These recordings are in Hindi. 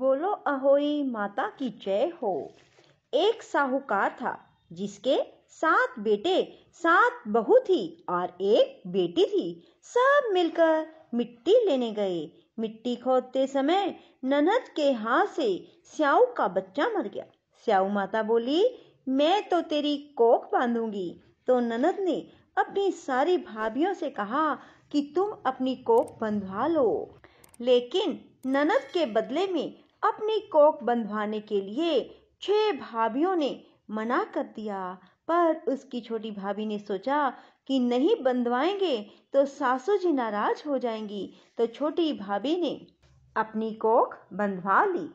बोलो अहोई माता की जय हो एक साहूकार था जिसके सात बेटे सात बहू थी और एक बेटी थी सब मिलकर मिट्टी लेने गए मिट्टी खोदते समय ननद के हाथ से स्याऊ का बच्चा मर गया स्याऊ माता बोली मैं तो तेरी कोख बांधूंगी तो ननद ने अपनी सारी भाभियों से कहा कि तुम अपनी कोख बंधवा लो लेकिन ननद के बदले में अपनी कोक बंधवाने के लिए छह भाभियों ने मना कर दिया पर उसकी छोटी भाभी ने सोचा कि नहीं बंधवाएंगे तो सासू जी नाराज हो जाएंगी तो छोटी भाभी ने अपनी कोख बंधवा ली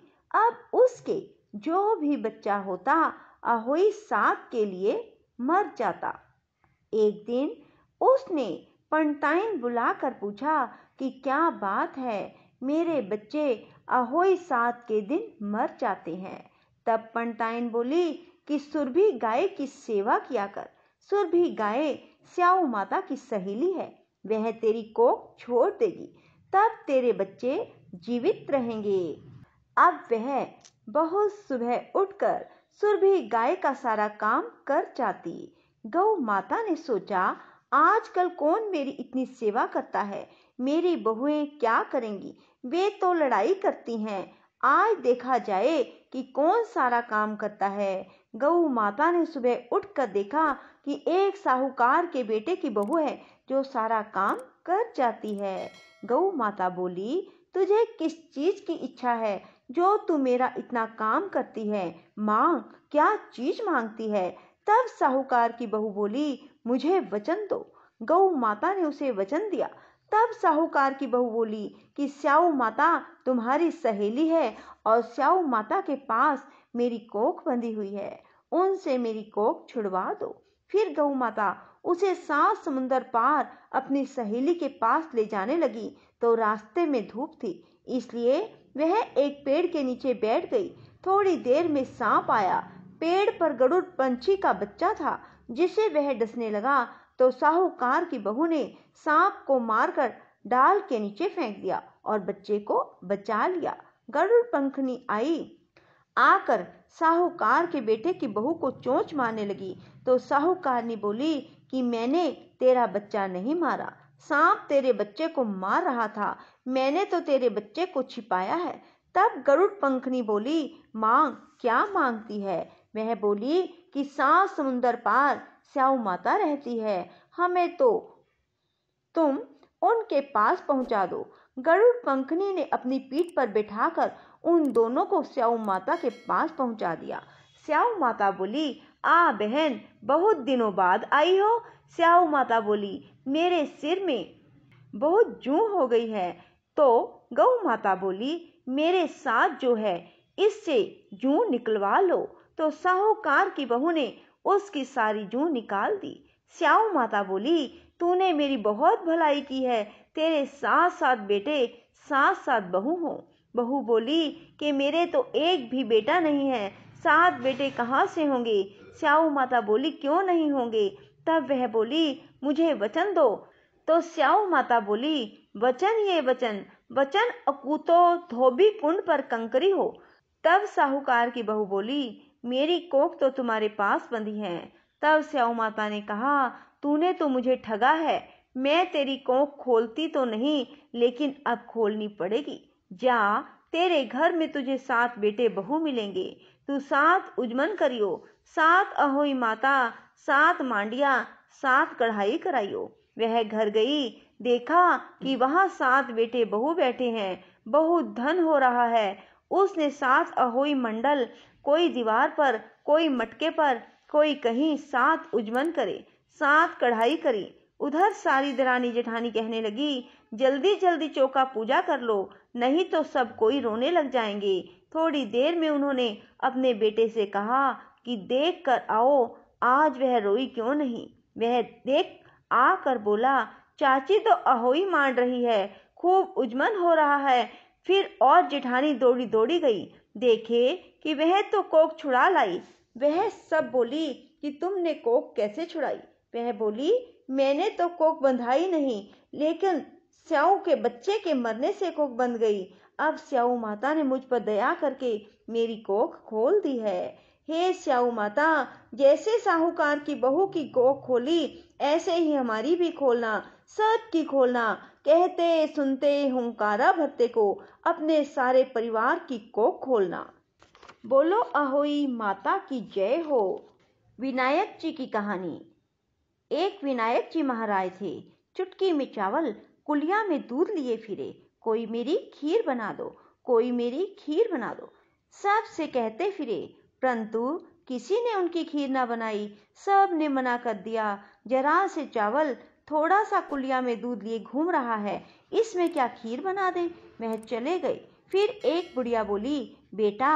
अब उसके जो भी बच्चा होता अहोई सात के लिए मर जाता एक दिन उसने पंडताइन बुलाकर पूछा कि क्या बात है मेरे बच्चे अहोई सात के दिन मर जाते हैं तब पंडताइन बोली कि सुरभि गाय की सेवा किया कर सुरभि गाय स्याऊ माता की सहेली है वह तेरी कोख छोड़ देगी तब तेरे बच्चे जीवित रहेंगे अब वह बहुत सुबह उठकर सुरभि गाय का सारा काम कर जाती गौ माता ने सोचा आजकल कौन मेरी इतनी सेवा करता है मेरी बहुएं क्या करेंगी वे तो लड़ाई करती हैं आज देखा जाए कि कौन सारा काम करता है गऊ माता ने सुबह उठकर देखा कि एक साहूकार के बेटे की बहू है जो सारा काम कर जाती है गऊ माता बोली तुझे किस चीज की इच्छा है जो तू मेरा इतना काम करती है मांग क्या चीज मांगती है तब साहूकार की बहू बोली मुझे वचन दो गऊ माता ने उसे वचन दिया तब साहूकार की बहू बोली कि स्याऊ माता तुम्हारी सहेली है और स्याऊ माता के पास मेरी कोख बंधी हुई है उनसे मेरी कोख छुड़वा दो फिर गऊ माता उसे सात समुंदर पार अपनी सहेली के पास ले जाने लगी तो रास्ते में धूप थी इसलिए वह एक पेड़ के नीचे बैठ गई थोड़ी देर में सांप आया पेड़ पर गरुड़ पंछी का बच्चा था जिसे वह डसने लगा तो साहूकार की बहू ने सांप को मारकर डाल के नीचे फेंक दिया और बच्चे को बचा लिया गरुड़ पंखनी आई आकर साहूकार के बेटे की बहू को चोंच मारने लगी तो साहूकार ने बोली कि मैंने तेरा बच्चा नहीं मारा सांप तेरे बच्चे को मार रहा था मैंने तो तेरे बच्चे को छिपाया है तब गरुड़ पंखनी बोली मांग क्या मांगती है वह बोली कि सात समुंदर पार स्याऊ माता रहती है हमें तो तुम उनके पास पहुंचा दो गरुड़ कंकनी ने अपनी पीठ पर बिठाकर उन दोनों को स्याऊ माता के पास पहुंचा दिया स्याऊ माता बोली आ बहन बहुत दिनों बाद आई हो स्याऊ माता बोली मेरे सिर में बहुत जू हो गई है तो गौ माता बोली मेरे साथ जो है इससे जू निकलवा लो तो साहूकार की बहू ने उसकी सारी जू निकाल दी स्याऊ माता बोली तूने मेरी बहुत भलाई की है तेरे साथ साथ बेटे साथ साथ बहू हो बहू बोली कि मेरे तो एक भी बेटा नहीं है सात बेटे कहाँ से होंगे स्याऊ माता बोली क्यों नहीं होंगे तब वह बोली मुझे वचन दो तो स्याऊ माता बोली वचन ये वचन वचन अकूतो धोबी कुंड पर कंकरी हो तब साहूकार की बहू बोली मेरी कोख तो तुम्हारे पास बंधी है तब श्याऊ माता ने कहा तूने तो मुझे ठगा है मैं तेरी कोख खोलती तो नहीं लेकिन अब खोलनी पड़ेगी जा तेरे घर में तुझे सात बेटे बहू मिलेंगे तू सात उजमन करियो सात अहोई माता सात मांडिया सात कढ़ाई कराइयो वह घर गई देखा कि वहाँ सात बेटे बहू बैठे हैं बहुत धन हो रहा है उसने सात अहोई मंडल कोई दीवार पर कोई मटके पर कोई कहीं सात उजमन करे सात कढ़ाई करी उधर सारी दरानी जेठानी कहने लगी जल्दी जल्दी चौका पूजा कर लो नहीं तो सब कोई रोने लग जाएंगे थोड़ी देर में उन्होंने अपने बेटे से कहा कि देख कर आओ आज वह रोई क्यों नहीं वह देख आकर बोला चाची तो अहोई मान रही है खूब उजमन हो रहा है फिर और जेठानी दौड़ी दौड़ी गई देखे कि वह तो कोक छुड़ा लाई वह सब बोली कि तुमने कोक कैसे छुड़ाई वह बोली मैंने तो कोक बंधाई नहीं लेकिन स्याऊ के बच्चे के मरने से कोक बंध गई अब स्याऊ माता ने मुझ पर दया करके मेरी कोख खोल दी है हे स्याऊ माता जैसे साहूकार की बहू की कोक खोली ऐसे ही हमारी भी खोलना सब की खोलना कहते सुनते हुंकारा भत्ते को अपने सारे परिवार की को खोलना बोलो अहोई माता की जय हो विनायक जी की कहानी एक विनायक जी महाराज थे चुटकी में चावल कुलिया में दूध लिए फिरे कोई मेरी खीर बना दो कोई मेरी खीर बना दो सब से कहते फिरे परंतु किसी ने उनकी खीर ना बनाई सब ने मना कर दिया जरा से चावल थोड़ा सा कुलिया में दूध लिए घूम रहा है इसमें क्या खीर बना दे वह चले गए फिर एक बुढ़िया बोली बेटा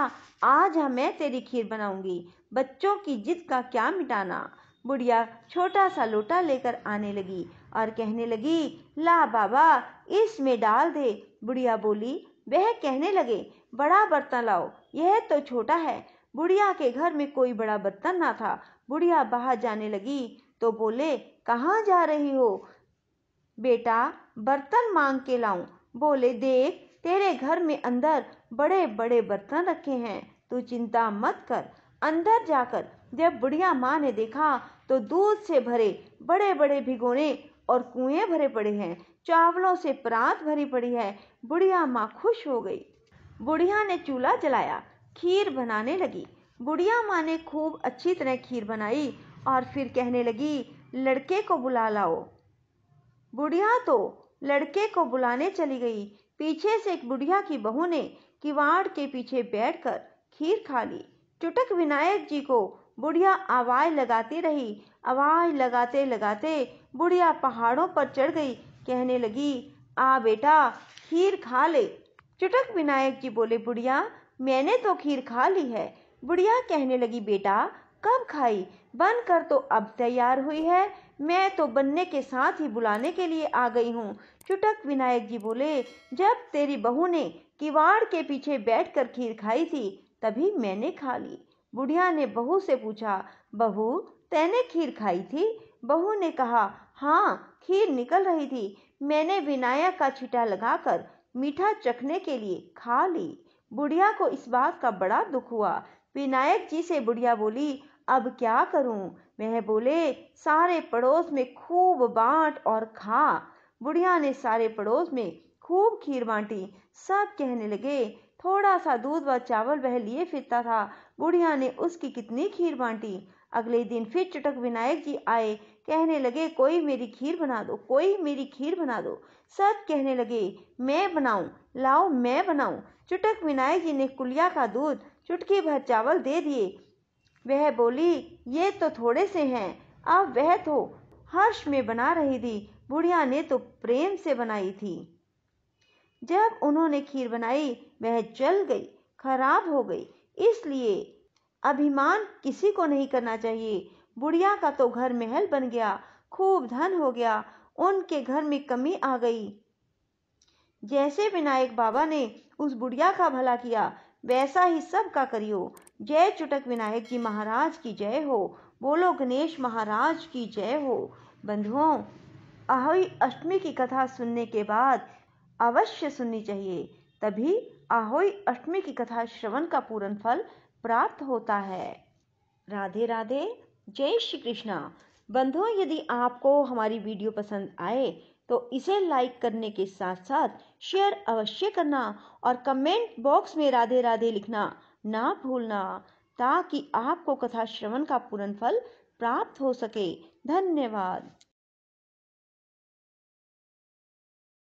आज हाँ मैं तेरी खीर बनाऊंगी बच्चों की जिद का क्या मिटाना बुढ़िया छोटा सा लोटा लेकर आने लगी और कहने लगी ला बाबा इसमें डाल दे बुढ़िया बोली वह कहने लगे बड़ा बर्तन लाओ यह तो छोटा है बुढ़िया के घर में कोई बड़ा बर्तन ना था बुढ़िया बाहर जाने लगी तो बोले कहाँ जा रही हो बेटा बर्तन मांग के लाऊं बोले देख तेरे घर में अंदर बड़े बड़े बर्तन रखे हैं तू चिंता मत कर अंदर जाकर जब बुढ़िया माँ ने देखा तो दूध से भरे बड़े बड़े भिगोने और कुएं भरे पड़े हैं चावलों से परात भरी पड़ी है बुढ़िया माँ खुश हो गई बुढ़िया ने चूल्हा जलाया खीर बनाने लगी बुढ़िया माँ ने खूब अच्छी तरह खीर बनाई और फिर कहने लगी लड़के को बुला लाओ बुढ़िया तो लड़के को बुलाने चली गई पीछे से एक बुढ़िया की बहू ने किवाड़ के पीछे बैठकर खीर खा ली चुटक विनायक जी को बुढ़िया आवाज लगाती रही आवाज लगाते लगाते बुढ़िया पहाड़ों पर चढ़ गई कहने लगी आ बेटा खीर खा ले चुटक विनायक जी बोले बुढ़िया मैंने तो खीर खा ली है बुढ़िया कहने लगी बेटा कब खाई बनकर तो अब तैयार हुई है मैं तो बनने के साथ ही बुलाने के लिए आ गई हूँ चुटक विनायक जी बोले जब तेरी बहू ने किवाड़ के पीछे बैठकर खीर खाई थी तभी मैंने खा ली बुढ़िया ने बहू से पूछा बहू तैने खीर खाई थी बहू ने कहा हाँ खीर निकल रही थी मैंने विनायक का छिटा लगाकर मीठा चखने के लिए खा ली बुढ़िया को इस बात का बड़ा दुख हुआ विनायक जी से बुढ़िया बोली अब क्या करूं वह बोले सारे पड़ोस में खूब बांट और खा बुढ़िया ने सारे पड़ोस में खूब खीर बांटी सब कहने लगे थोड़ा सा दूध व चावल वह लिए फिरता था बुढ़िया ने उसकी कितनी खीर बांटी अगले दिन फिर चटक विनायक जी आए कहने लगे कोई मेरी खीर बना दो कोई मेरी खीर बना दो सब कहने लगे मैं बनाऊं लाओ मैं बनाऊं चुटक विनायक जी ने कुलिया का दूध चुटकी भर चावल दे दिए वह बोली ये तो थोड़े से हैं अब वह तो हर्ष में बना रही थी बुढ़िया ने तो प्रेम से बनाई थी जब उन्होंने खीर बनाई वह जल गई खराब हो गई इसलिए अभिमान किसी को नहीं करना चाहिए बुढ़िया का तो घर महल बन गया खूब धन हो गया उनके घर में कमी आ गई जैसे विनायक बाबा ने उस बुढ़िया का भला किया वैसा ही सब का करियो जय चुटक विनायक जी महाराज की जय हो बोलो गणेश महाराज की जय हो बंधुओं आहोई अष्टमी की कथा सुनने के बाद अवश्य सुननी चाहिए तभी आहोई अष्टमी की कथा श्रवण का पूर्ण फल प्राप्त होता है राधे राधे जय श्री कृष्णा बंधुओं यदि आपको हमारी वीडियो पसंद आए तो इसे लाइक करने के साथ साथ शेयर अवश्य करना और कमेंट बॉक्स में राधे राधे लिखना ना भूलना ताकि आपको कथा श्रवण का पूर्ण फल प्राप्त हो सके धन्यवाद